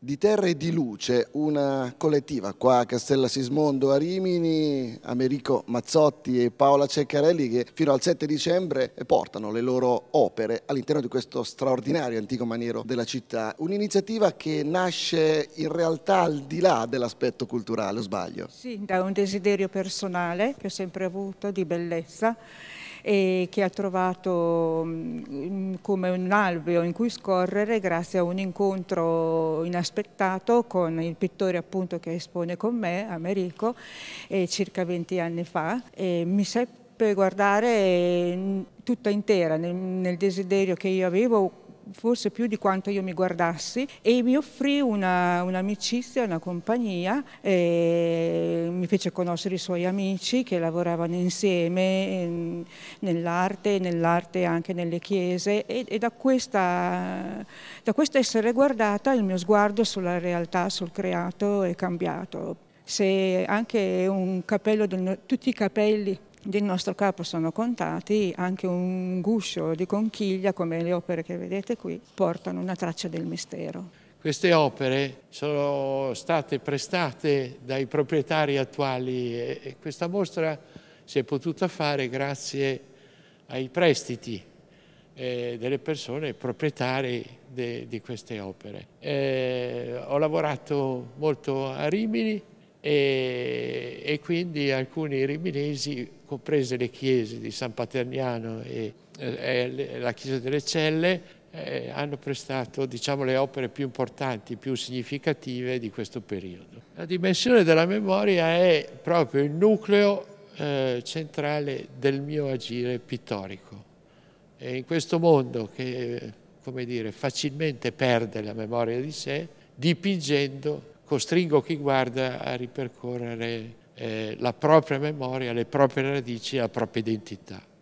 di Terra e di Luce, una collettiva qua a Castella Sismondo, a Rimini, Americo Mazzotti e Paola Ceccarelli che fino al 7 dicembre portano le loro opere all'interno di questo straordinario antico maniero della città. Un'iniziativa che nasce in realtà al di là dell'aspetto culturale, o sbaglio? Sì, da un desiderio personale che ho sempre avuto di bellezza e che ha trovato mm, come un alveo in cui scorrere grazie a un incontro inaspettato con il pittore appunto che espone con me, Americo, eh, circa 20 anni fa. E mi seppe guardare mm, tutta intera nel, nel desiderio che io avevo forse più di quanto io mi guardassi e mi offrì un'amicizia, una, un una compagnia eh, fece conoscere i suoi amici che lavoravano insieme ehm, nell'arte, nell'arte anche nelle chiese e, e da, questa, da questa essere guardata il mio sguardo sulla realtà, sul creato è cambiato. Se anche un capello, tutti i capelli del nostro capo sono contati, anche un guscio di conchiglia, come le opere che vedete qui, portano una traccia del mistero. Queste opere sono state prestate dai proprietari attuali e questa mostra si è potuta fare grazie ai prestiti eh, delle persone proprietarie di queste opere. Eh, ho lavorato molto a Rimini e, quindi alcuni riminesi, comprese le chiese di San Paterniano e eh, la chiesa delle Celle, eh, hanno prestato diciamo, le opere più importanti, più significative di questo periodo. La dimensione della memoria è proprio il nucleo eh, centrale del mio agire pittorico. E in questo mondo che come dire, facilmente perde la memoria di sé, dipingendo costringo chi guarda a ripercorrere eh, la propria memoria, le proprie radici, la propria identità.